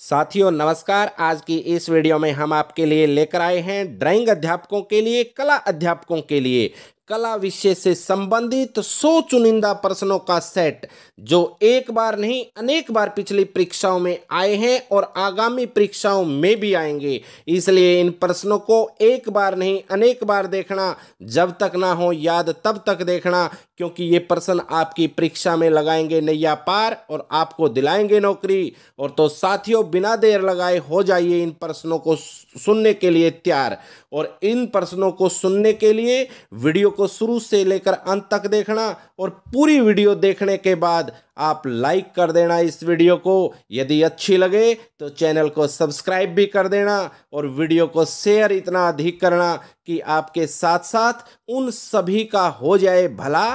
साथियों नमस्कार आज की इस वीडियो में हम आपके लिए लेकर आए हैं ड्राइंग अध्यापकों के लिए कला अध्यापकों के लिए कला विषय से संबंधित सो चुनिंदा प्रश्नों का सेट जो एक बार नहीं अनेक बार पिछली परीक्षाओं में आए हैं और आगामी परीक्षाओं में भी आएंगे इसलिए इन प्रश्नों को एक बार नहीं अनेक बार देखना जब तक ना हो याद तब तक देखना क्योंकि ये प्रश्न आपकी परीक्षा में लगाएंगे नैया पार और आपको दिलाएंगे नौकरी और तो साथियों बिना देर लगाए हो जाइए इन प्रश्नों को सुनने के लिए तैयार और इन प्रश्नों को सुनने के लिए वीडियो को शुरू से लेकर अंत तक देखना और पूरी वीडियो देखने के बाद आप लाइक कर देना इस वीडियो को यदि अच्छी लगे तो चैनल को सब्सक्राइब भी कर देना और वीडियो को शेयर इतना अधिक करना कि आपके साथ साथ उन सभी का हो जाए भला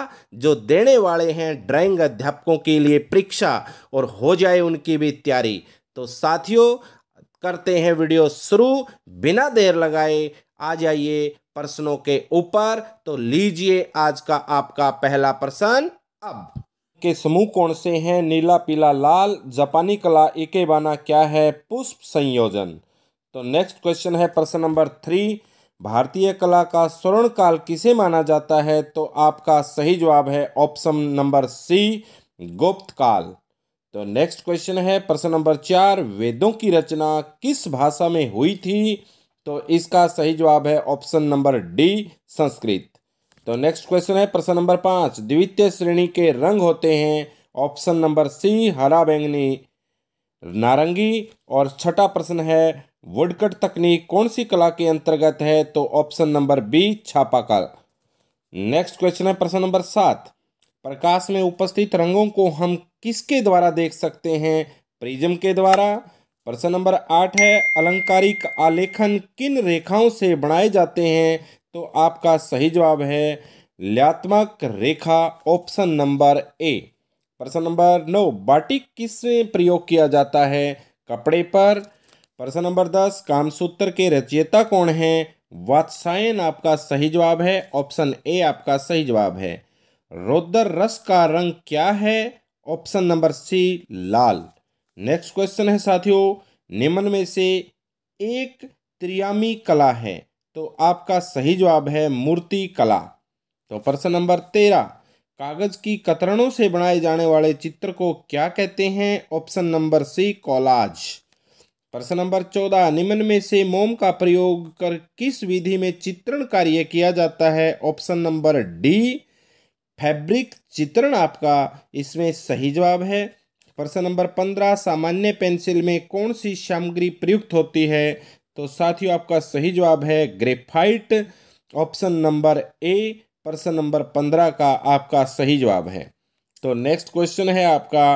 जो देने वाले हैं ड्राइंग अध्यापकों के लिए परीक्षा और हो जाए उनकी भी तैयारी तो साथियों करते हैं वीडियो शुरू बिना देर लगाए आ जाइए प्रश्नों के ऊपर तो लीजिए आज का आपका पहला प्रश्न अब के समूह कौन से हैं नीला पीला लाल जापानी कला बाना क्या है पुष्प संयोजन तो नेक्स्ट क्वेश्चन है प्रश्न नंबर थ्री भारतीय कला का स्वर्ण काल किसे माना जाता है तो आपका सही जवाब है ऑप्शन नंबर सी गुप्त काल तो नेक्स्ट क्वेश्चन है प्रश्न नंबर चार वेदों की रचना किस भाषा में हुई थी तो इसका सही जवाब है ऑप्शन नंबर डी संस्कृत तो नेक्स्ट क्वेश्चन है प्रश्न नंबर पाँच द्वितीय श्रेणी के रंग होते हैं ऑप्शन नंबर सी हरा बैंगनी नारंगी और छठा प्रश्न है वुडकट तकनीक कौन सी कला के अंतर्गत है तो ऑप्शन नंबर बी छापा कल नेक्स्ट क्वेश्चन है प्रश्न नंबर सात प्रकाश में उपस्थित रंगों को हम किसके द्वारा देख सकते हैं प्रिज्म के द्वारा प्रश्न नंबर आठ है अलंकारिक आलेखन किन रेखाओं से बनाए जाते हैं तो आपका सही जवाब है ल्यात्मक रेखा ऑप्शन नंबर ए प्रश्न नंबर नौ बाटिक किस में प्रयोग किया जाता है कपड़े पर प्रश्न नंबर दस कामसूत्र के रचयिता कौन है वात्सायन आपका सही जवाब है ऑप्शन ए आपका सही जवाब है रोदर रस का रंग क्या है ऑप्शन नंबर सी लाल नेक्स्ट क्वेश्चन है साथियों निम्न में से एक त्रियामी कला है तो आपका सही जवाब है मूर्ति कला तो प्रश्न नंबर तेरह कागज की कतरणों से बनाए जाने वाले चित्र को क्या कहते हैं ऑप्शन नंबर सी कॉलाज प्रश्न नंबर चौदह निम्न में से मोम का प्रयोग कर किस विधि में चित्रण कार्य किया जाता है ऑप्शन नंबर डी फैब्रिक चित्रण आपका इसमें सही जवाब है प्रश्न नंबर पंद्रह सामान्य पेंसिल में कौन सी सामग्री प्रयुक्त होती है तो साथियों आपका सही जवाब है ग्रेफाइट ऑप्शन नंबर ए प्रश्न नंबर पंद्रह का आपका सही जवाब है तो नेक्स्ट क्वेश्चन है आपका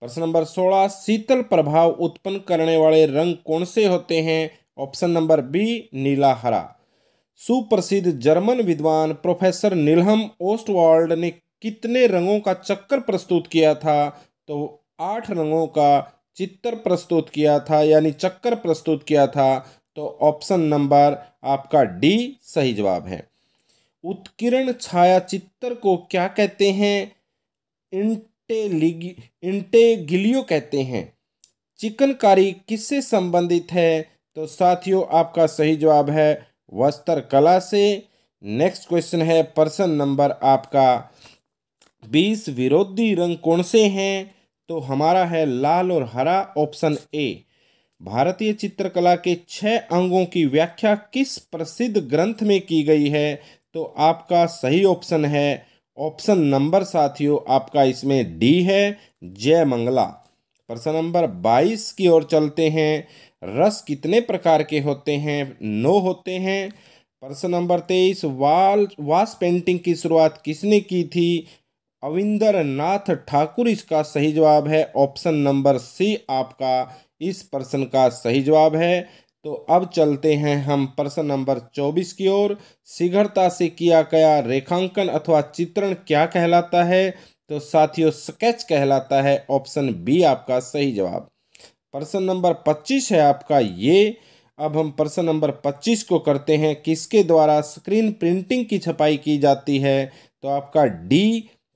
प्रश्न नंबर सोलह शीतल प्रभाव उत्पन्न करने वाले रंग कौन से होते हैं ऑप्शन नंबर बी नीला हरा सुप्रसिद्ध जर्मन विद्वान प्रोफेसर नीलहम ओस्टवाल्ड ने कितने रंगों का चक्कर प्रस्तुत किया था तो आठ रंगों का चित्र प्रस्तुत किया था यानी चक्कर प्रस्तुत किया था तो ऑप्शन नंबर आपका डी सही जवाब है उत्कीर्ण छाया चित्र को क्या कहते हैं इंटेलिगी इंटेगिलियो कहते हैं चिकनकारी किससे संबंधित है तो साथियों आपका सही जवाब है वस्त्र कला से नेक्स्ट क्वेश्चन है प्रश्न नंबर आपका बीस विरोधी रंग कौन से हैं तो हमारा है लाल और हरा ऑप्शन ए भारतीय चित्रकला के छह अंगों की व्याख्या किस प्रसिद्ध ग्रंथ में की गई है तो आपका सही ऑप्शन है ऑप्शन नंबर साथियों आपका इसमें डी है जय मंगला प्रश्न नंबर बाईस की ओर चलते हैं रस कितने प्रकार के होते हैं नो होते हैं प्रश्न नंबर तेईस वाल वास पेंटिंग की शुरुआत किसने की थी अविंदर नाथ ठाकुर इसका सही जवाब है ऑप्शन नंबर सी आपका इस प्रश्न का सही जवाब है तो अब चलते हैं हम प्रश्न नंबर चौबीस की ओर शीघ्रता से किया गया रेखांकन अथवा चित्रण क्या कहलाता है तो साथियों स्केच कहलाता है ऑप्शन बी आपका सही जवाब प्रश्न नंबर पच्चीस है आपका ये अब हम प्रश्न नंबर पच्चीस को करते हैं किसके द्वारा स्क्रीन प्रिंटिंग की छपाई की जाती है तो आपका डी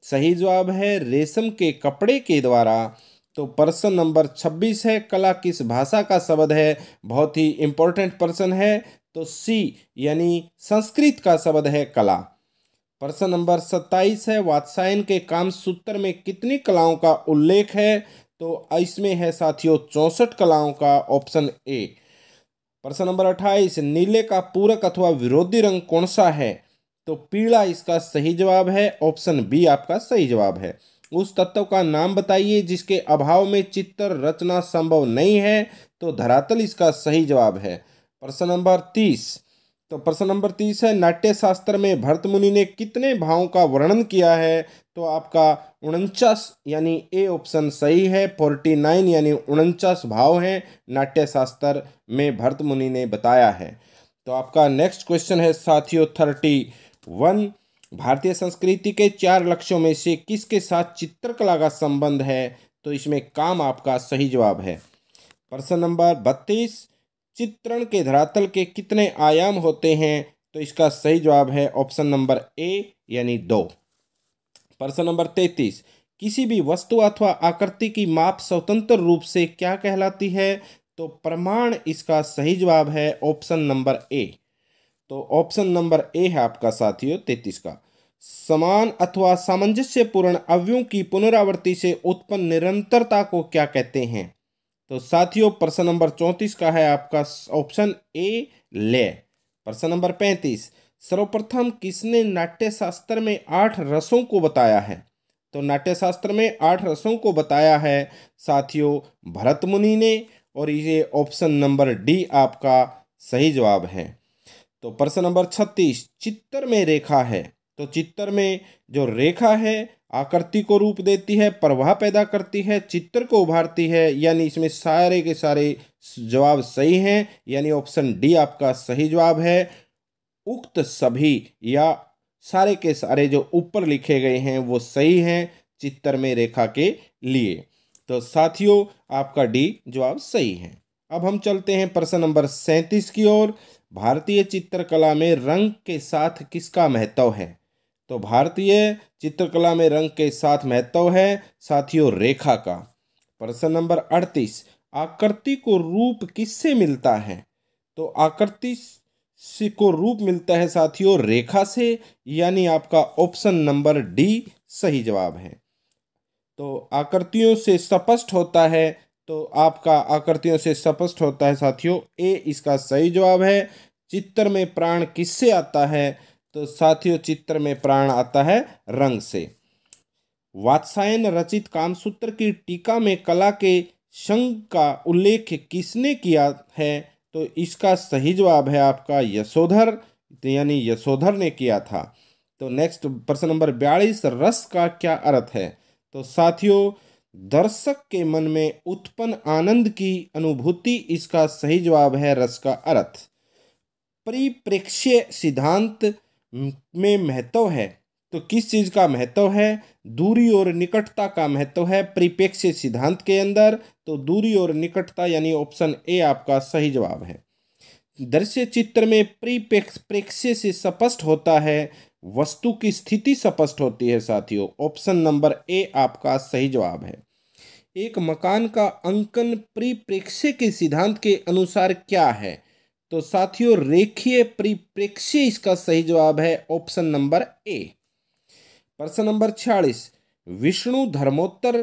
सही जवाब है रेशम के कपड़े के द्वारा तो प्रश्न नंबर छब्बीस है कला किस भाषा का शब्द है बहुत ही इम्पोर्टेंट प्रश्न है तो सी यानी संस्कृत का शब्द है कला प्रश्न नंबर सत्ताईस है वात्सायन के काम सूत्र में कितनी कलाओं का उल्लेख है तो इसमें है साथियों चौंसठ कलाओं का ऑप्शन ए प्रश्न नंबर अट्ठाईस नीले का पूरक अथवा विरोधी रंग कौन सा है तो पीला इसका सही जवाब है ऑप्शन बी आपका सही जवाब है उस तत्व का नाम बताइए जिसके अभाव में चित्र रचना संभव नहीं है तो धरातल इसका सही जवाब है प्रश्न नंबर तीस तो प्रश्न नंबर तीस है नाट्य शास्त्र में भरत मुनि ने कितने भावों का वर्णन किया है तो आपका उनचास यानी ए ऑप्शन सही है फोर्टी नाइन यानी उनचास भाव हैं नाट्य शास्त्र में भरत मुनि ने बताया है तो आपका नेक्स्ट क्वेश्चन है साथियों थर्टी वन भारतीय संस्कृति के चार लक्ष्यों में से किसके साथ चित्रकला का संबंध है तो इसमें काम आपका सही जवाब है प्रश्न नंबर बत्तीस चित्रण के धरातल के कितने आयाम होते हैं तो इसका सही जवाब है ऑप्शन नंबर ए यानी दो प्रश्न नंबर तैतीस किसी भी वस्तु अथवा आकृति की माप स्वतंत्र रूप से क्या कहलाती है तो प्रमाण इसका सही जवाब है ऑप्शन नंबर ए तो ऑप्शन नंबर ए है आपका साथियों तैतीस का समान अथवा सामंजस्यपूर्ण अवयों की पुनरावृत्ति से उत्पन्न निरंतरता को क्या कहते हैं तो साथियों प्रश्न नंबर चौंतीस का है आपका ऑप्शन ए ले प्रश्न नंबर पैंतीस सर्वप्रथम किसने नाट्यशास्त्र में आठ रसों को बताया है तो नाट्यशास्त्र में आठ रसों को बताया है साथियों भरत मुनि ने और ये ऑप्शन नंबर डी आपका सही जवाब है तो प्रश्न नंबर छत्तीस चित्तर में रेखा है तो चित्तर में जो रेखा है आकृति को रूप देती है प्रवाह पैदा करती है चित्र को उभारती है यानी इसमें सारे के सारे जवाब सही हैं यानी ऑप्शन डी आपका सही जवाब है उक्त सभी या सारे के सारे जो ऊपर लिखे गए हैं वो सही हैं चित्तर में रेखा के लिए तो साथियों आपका डी जवाब सही है अब हम चलते हैं प्रश्न नंबर सैंतीस की ओर भारतीय चित्रकला में रंग के साथ किसका महत्व है तो भारतीय चित्रकला में रंग के साथ महत्व है साथियों रेखा का प्रश्न नंबर अड़तीस आकृति को रूप किससे मिलता है तो आकृति को रूप मिलता है साथियों रेखा से यानी आपका ऑप्शन नंबर डी सही जवाब है तो आकृतियों से स्पष्ट होता है तो आपका आकृतियों से स्पष्ट होता है साथियों ए इसका सही जवाब है चित्र में प्राण किससे आता है तो साथियों चित्र में प्राण आता है रंग से वात्सायन रचित कामसूत्र की टीका में कला के संघ का उल्लेख किसने किया है तो इसका सही जवाब है आपका यशोधर तो यानी यशोधर ने किया था तो नेक्स्ट प्रश्न नंबर बयालीस रस का क्या अर्थ है तो साथियों दर्शक के मन में उत्पन्न आनंद की अनुभूति इसका सही जवाब है रस का अर्थ परिप्रेक्ष्य सिद्धांत में महत्व है तो किस चीज़ का महत्व है दूरी और निकटता का महत्व है परिप्रेक्ष्य सिद्धांत के अंदर तो दूरी और निकटता यानी ऑप्शन ए आपका सही जवाब है दृश्य चित्र में परिप्रेक्ष्य से स्पष्ट होता है वस्तु की स्थिति स्पष्ट होती है साथियों ऑप्शन नंबर ए आपका सही जवाब है एक मकान का अंकन परिप्रेक्ष्य के सिद्धांत के अनुसार क्या है तो साथियों रेखीय परिप्रेक्ष्य इसका सही जवाब है ऑप्शन नंबर ए प्रश्न नंबर छियालीस विष्णु धर्मोत्तर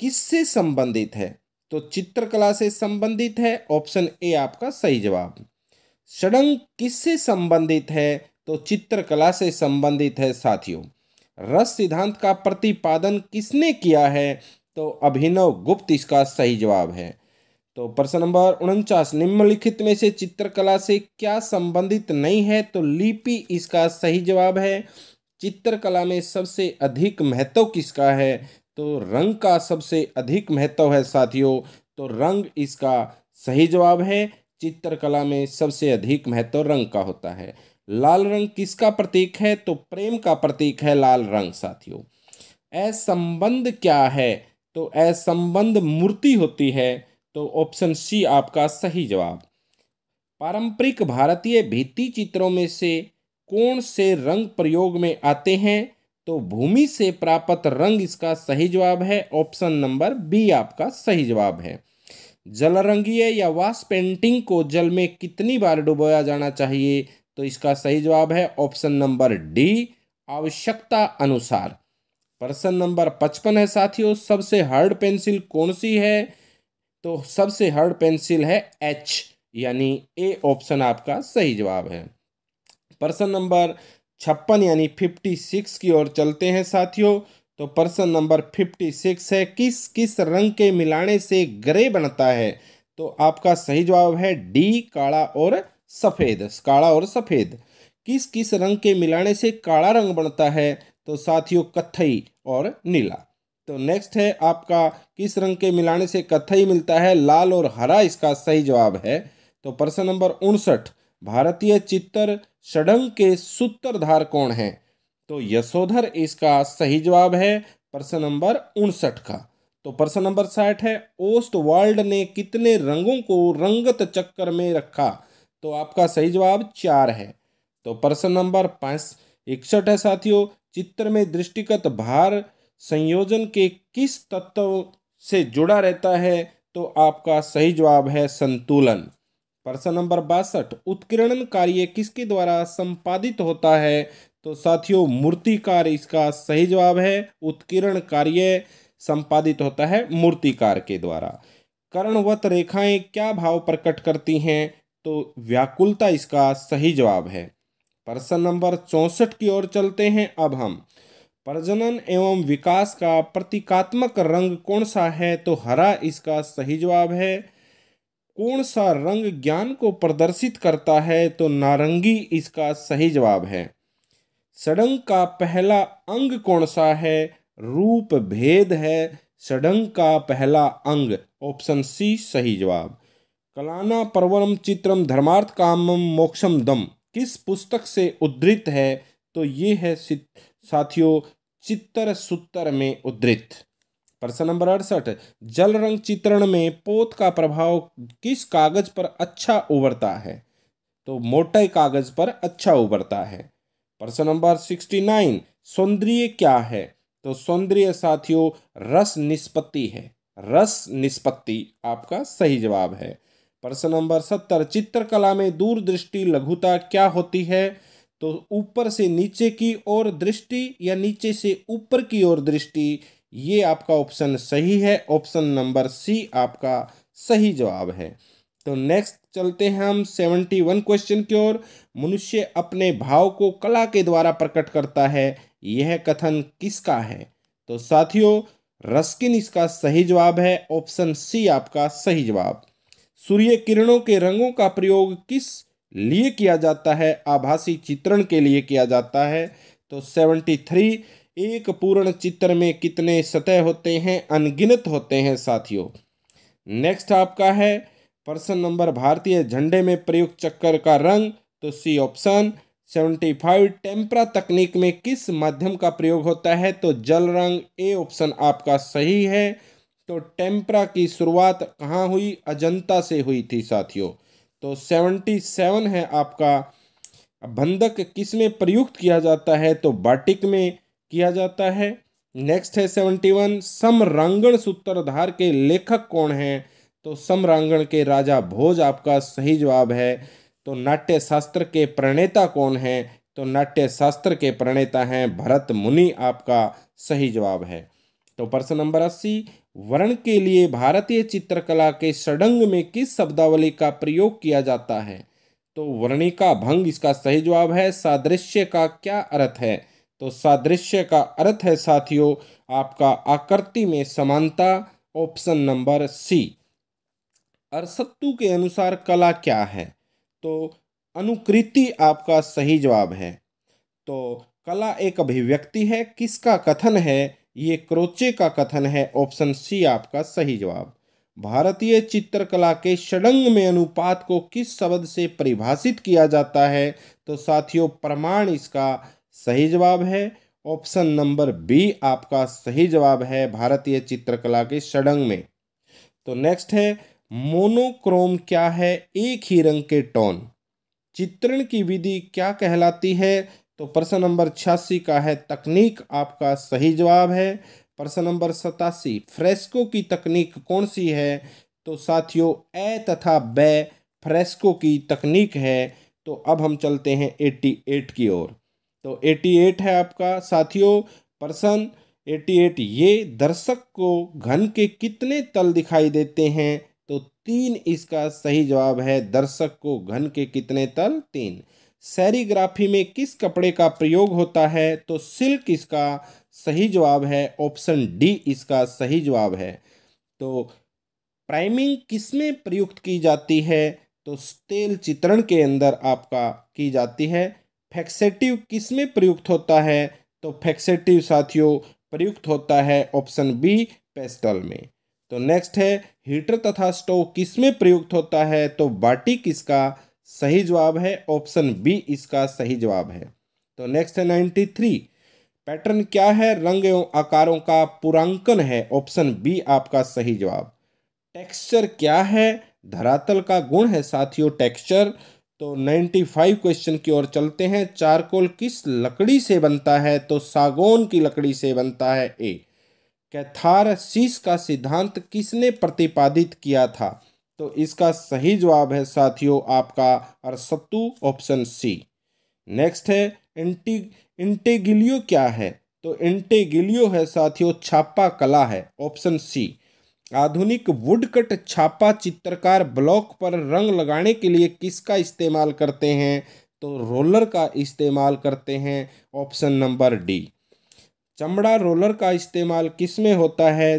किससे संबंधित है तो चित्रकला से संबंधित है ऑप्शन ए आपका सही जवाब षडंग किससे संबंधित है तो चित्रकला से संबंधित है साथियों रस सिद्धांत का प्रतिपादन किसने किया है तो अभिनव गुप्त इसका सही जवाब है तो प्रश्न नंबर उनचास निम्नलिखित में से चित्रकला से क्या संबंधित नहीं है तो लिपि इसका सही जवाब है चित्रकला में सबसे अधिक महत्व किसका है तो रंग का सबसे अधिक महत्व है साथियों तो रंग इसका सही जवाब है चित्रकला में सबसे अधिक महत्व रंग का होता है लाल रंग किसका प्रतीक है तो प्रेम का प्रतीक है लाल रंग साथियों असंबंध क्या है तो असंबंध मूर्ति होती है तो ऑप्शन सी आपका सही जवाब पारंपरिक भारतीय भित्ति चित्रों में से कौन से रंग प्रयोग में आते हैं तो भूमि से प्राप्त रंग इसका सही जवाब है ऑप्शन नंबर बी आपका सही जवाब है जलरंगीय या वास पेंटिंग को जल में कितनी बार डुबोया जाना चाहिए तो इसका सही जवाब है ऑप्शन नंबर डी आवश्यकता अनुसार प्रश्न नंबर पचपन है साथियों सबसे हार्ड पेंसिल कौन सी है तो सबसे हार्ड पेंसिल है एच यानी ए ऑप्शन आपका सही जवाब है प्रश्न नंबर छप्पन यानी फिफ्टी सिक्स की ओर चलते हैं साथियों तो प्रश्न नंबर फिफ्टी सिक्स है किस किस रंग के मिलाने से ग्रे बनता है तो आपका सही जवाब है डी काला और सफ़ेद काला और सफ़ेद किस किस रंग के मिलाने से काला रंग बनता है तो साथियों कत्थई और नीला तो नेक्स्ट है आपका किस रंग के मिलाने से कत्थई मिलता है लाल और हरा इसका सही जवाब है तो प्रश्न नंबर उनसठ भारतीय चित्तर षडंग के सूत्रधार कौन है तो यशोधर इसका सही जवाब है प्रश्न नंबर उनसठ का तो प्रश्न नंबर साठ है ओस्ट वर्ल्ड ने कितने रंगों को रंगत चक्कर में रखा तो आपका सही जवाब चार है तो प्रश्न नंबर पाँच इकसठ है साथियों चित्र में दृष्टिगत भार संयोजन के किस तत्व से जुड़ा रहता है तो आपका सही जवाब है संतुलन प्रश्न नंबर बासठ उत्कीर्णन कार्य किसके द्वारा संपादित होता है तो साथियों मूर्तिकार इसका सही जवाब है उत्कीर्ण कार्य संपादित होता है मूर्तिकार के द्वारा कर्णवत रेखाएं क्या भाव प्रकट करती हैं तो व्याकुलता इसका सही जवाब है प्रश्न नंबर चौंसठ की ओर चलते हैं अब हम प्रजनन एवं विकास का प्रतीकात्मक रंग कौन सा है तो हरा इसका सही जवाब है कौन सा रंग ज्ञान को प्रदर्शित करता है तो नारंगी इसका सही जवाब है सडंग का पहला अंग कौन सा है रूप भेद है सडंग का पहला अंग ऑप्शन सी सही जवाब कलाना परवरम चित्रम धर्मार्थ कामम मोक्षम दम किस पुस्तक से उद्धृत है तो ये है साथियों चित्तर सूत्र में उद्धृत प्रश्न नंबर अड़सठ जल रंग चित्रण में पोत का प्रभाव किस कागज पर अच्छा उभरता है तो मोटे कागज पर अच्छा उभरता है प्रश्न नंबर सिक्सटी नाइन सौंदर्य क्या है तो सौंदर्य साथियों रस निष्पत्ति है रस निष्पत्ति आपका सही जवाब है प्रश्न नंबर सत्तर चित्रकला में दूरदृष्टि लघुता क्या होती है तो ऊपर से नीचे की ओर दृष्टि या नीचे से ऊपर की ओर दृष्टि ये आपका ऑप्शन सही है ऑप्शन नंबर सी आपका सही जवाब है तो नेक्स्ट चलते हैं हम सेवेंटी वन क्वेश्चन की ओर मनुष्य अपने भाव को कला के द्वारा प्रकट करता है यह कथन किसका है तो साथियों रस्किन इसका सही जवाब है ऑप्शन सी आपका सही जवाब सूर्य किरणों के रंगों का प्रयोग किस लिए किया जाता है आभासी चित्रण के लिए किया जाता है तो सेवेंटी थ्री एक पूर्ण चित्र में कितने सतह होते हैं अनगिनत होते हैं साथियों नेक्स्ट आपका है प्रश्न नंबर भारतीय झंडे में प्रयुक्त चक्कर का रंग तो C option seventy five tempera तकनीक में किस माध्यम का प्रयोग होता है तो जल रंग ए ऑप्शन आपका सही है तो टेम्परा की शुरुआत कहाँ हुई अजंता से हुई थी साथियों तो सेवनटी सेवन है आपका बंधक किस में प्रयुक्त किया जाता है तो बाटिक में किया जाता है नेक्स्ट है सेवनटी वन समरांगण सूत्रधार के लेखक कौन हैं तो समरांगण के राजा भोज आपका सही जवाब है तो नाट्य शास्त्र के प्रणेता कौन है तो नाट्य शास्त्र के प्रणेता हैं भरत मुनि आपका सही जवाब है तो प्रश्न नंबर अस्सी वर्ण के लिए भारतीय चित्रकला के षडंग में किस शब्दावली का प्रयोग किया जाता है तो वर्णिका भंग इसका सही जवाब है सादृश्य का क्या अर्थ है तो सादृश्य का अर्थ है साथियों आपका आकृति में समानता ऑप्शन नंबर सी अरसत्तु के अनुसार कला क्या है तो अनुकृति आपका सही जवाब है तो कला एक अभिव्यक्ति है किसका कथन है ये क्रोचे का कथन है ऑप्शन सी आपका सही जवाब भारतीय चित्रकला के षडंग में अनुपात को किस शब्द से परिभाषित किया जाता है तो साथियों प्रमाण इसका सही जवाब है ऑप्शन नंबर बी आपका सही जवाब है भारतीय चित्रकला के षडंग में तो नेक्स्ट है मोनोक्रोम क्या है एक ही रंग के टोन चित्रण की विधि क्या कहलाती है तो प्रश्न नंबर छियासी का है तकनीक आपका सही जवाब है प्रश्न नंबर सतासी फ्रेस्को की तकनीक कौन सी है तो साथियों ए तथा ब फ्रेस्को की तकनीक है तो अब हम चलते हैं एट्टी एट की ओर तो एट्टी एट है आपका साथियों प्रश्न एट्टी एट ये दर्शक को घन के कितने तल दिखाई देते हैं तो तीन इसका सही जवाब है दर्शक को घन के कितने तल तीन सैरीग्राफी में किस कपड़े का प्रयोग होता है तो सिल्क इसका सही जवाब है ऑप्शन डी इसका सही जवाब है तो प्राइमिंग किस में प्रयुक्त की जाती है तो तेल चित्रण के अंदर आपका की जाती है फैक्सेटिव किस में प्रयुक्त होता है तो फैक्सेटिव साथियों प्रयुक्त होता है ऑप्शन बी पेस्टल में तो नेक्स्ट है हीटर तथा स्टोव किस में प्रयुक्त होता है तो बाटी किसका सही जवाब है ऑप्शन बी इसका सही जवाब है तो नेक्स्ट है नाइन्टी थ्री पैटर्न क्या है रंग एवं आकारों का पुरांकन है ऑप्शन बी आपका सही जवाब टेक्सचर क्या है धरातल का गुण है साथियों टेक्सचर तो नाइन्टी फाइव क्वेश्चन की ओर चलते हैं चारकोल किस लकड़ी से बनता है तो सागौन की लकड़ी से बनता है ए कैथार शीश का सिद्धांत किसने प्रतिपादित किया था तो इसका सही जवाब है साथियों आपका अरसत्तू ऑप्शन सी नेक्स्ट है इंटी इंटेगिलियो क्या है तो इंटेगिलियो है साथियों छापा कला है ऑप्शन सी आधुनिक वुडकट छापा चित्रकार ब्लॉक पर रंग लगाने के लिए किसका इस्तेमाल करते हैं तो रोलर का इस्तेमाल करते हैं ऑप्शन नंबर डी चमड़ा रोलर का इस्तेमाल किस में होता है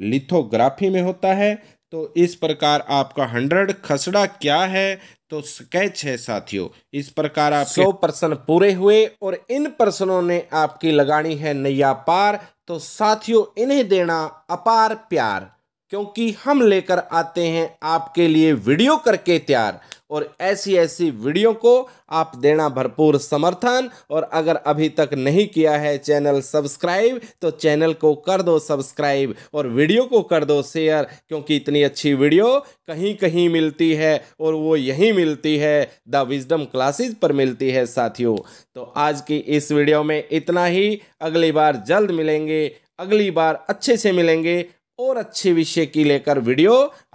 लिथोग्राफी में होता है तो इस प्रकार आपका हंड्रेड खसड़ा क्या है तो स्केच है साथियों इस प्रकार आप सौ प्रश्न पूरे हुए और इन प्रश्नों ने आपकी लगानी है नैया पार तो साथियों इन्हें देना अपार प्यार क्योंकि हम लेकर आते हैं आपके लिए वीडियो करके तैयार और ऐसी ऐसी वीडियो को आप देना भरपूर समर्थन और अगर अभी तक नहीं किया है चैनल सब्सक्राइब तो चैनल को कर दो सब्सक्राइब और वीडियो को कर दो शेयर क्योंकि इतनी अच्छी वीडियो कहीं कहीं मिलती है और वो यहीं मिलती है द विजडम क्लासेस पर मिलती है साथियों तो आज की इस वीडियो में इतना ही अगली बार जल्द मिलेंगे अगली बार अच्छे से मिलेंगे और अच्छे विषय की लेकर वीडियो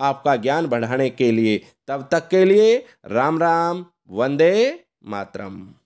आपका ज्ञान बढ़ाने के लिए तब तक के लिए राम राम वंदे मातरम